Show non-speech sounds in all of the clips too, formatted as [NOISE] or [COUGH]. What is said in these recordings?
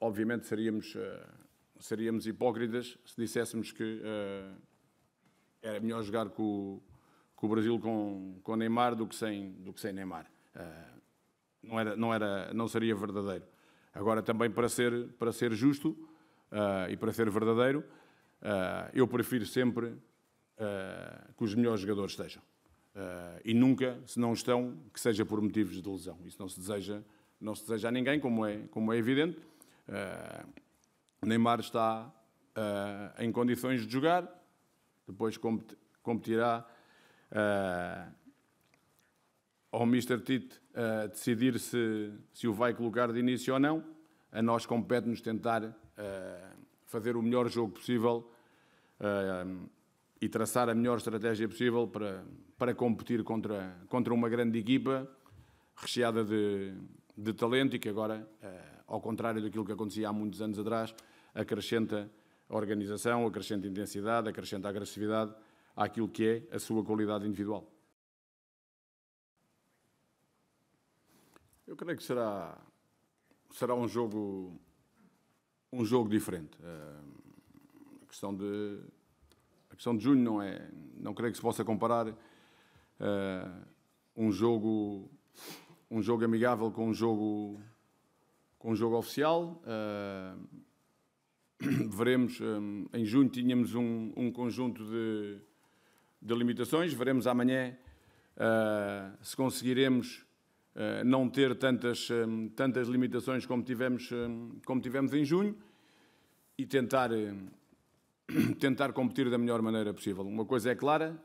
obviamente seríamos, eh, seríamos hipócritas se dissessemos que eh, era melhor jogar com, com o Brasil com, com Neymar do que sem, do que sem Neymar. Eh, não, era, não, era, não seria verdadeiro. Agora, também para ser, para ser justo e para ser verdadeiro, eu prefiro sempre que os melhores jogadores estejam. Uh, e nunca, se não estão, que seja por motivos de lesão. Isso não se deseja, não se deseja a ninguém, como é, como é evidente. Uh, Neymar está uh, em condições de jogar, depois competirá uh, ao Mr. Tite decidir se, se o vai colocar de início ou não. A nós compete-nos tentar fazer o melhor jogo possível e traçar a melhor estratégia possível para, para competir contra, contra uma grande equipa recheada de, de talento e que agora ao contrário daquilo que acontecia há muitos anos atrás, acrescenta organização, acrescenta intensidade, acrescenta agressividade àquilo que é a sua qualidade individual. Eu creio que será, será um, jogo, um jogo diferente. Eh, a questão de, a questão de junho não é. Não creio que se possa comparar uh, um, jogo, um jogo amigável com um jogo com o jogo oficial. Uh, [CLEARS THROAT] veremos, um, ah, em junho tínhamos um, um conjunto de, de, limitações, veremos amanhã uh, se conseguiremos uh, não ter tantas, um, tantas limitações como tivemos, como tivemos em junho e tentar, [CLEARS THROAT] tentar competir da melhor maneira possível. Uma coisa é clara,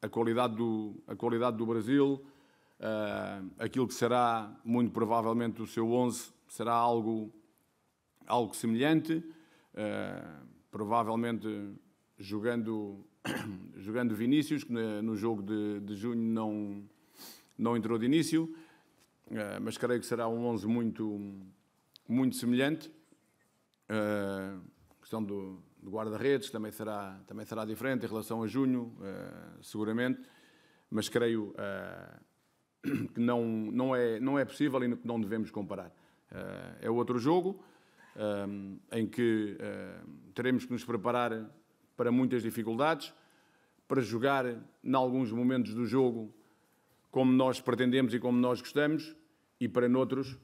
a, qualidade do, a qualidade do Brasil Uh, aquilo que será, muito provavelmente, o seu 11 será algo, algo semelhante, uh, provavelmente jogando, [COUGHS] jogando Vinícius, que né, no jogo de, de junho não, não entrou de início, uh, mas creio que será um 11 muito, muito semelhante. questão do, do guarda-redes também será, também será diferente em relação a junho, seguramente, mas creio que não, não, é, não é possível e que não devemos comparar. Eh, é outro jogo eh, em que eh, teremos que nos preparar para muitas dificuldades, para jogar, em alguns momentos do jogo, como nós pretendemos e como nós gostamos, e para noutros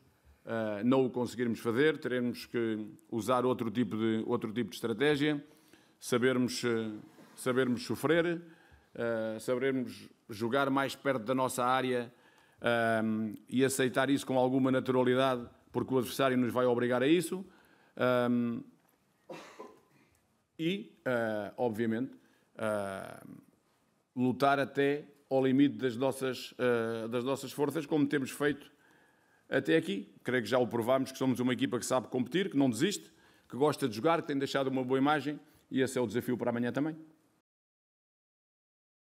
não o conseguirmos fazer, teremos que usar outro tipo de, outro tipo de estratégia, sabermos, sabermos sofrer, sabermos jogar mais perto da nossa área um, e aceitar isso com alguma naturalidade, porque o adversário nos vai obrigar a isso. Um, e, uh, obviamente, uh, lutar até ao limite das nossas, uh, das nossas forças, como temos feito até aqui. Creio que já o provámos que somos uma equipa que sabe competir, que não desiste, que gosta de jogar, que tem deixado uma boa imagem e esse é o desafio para amanhã também.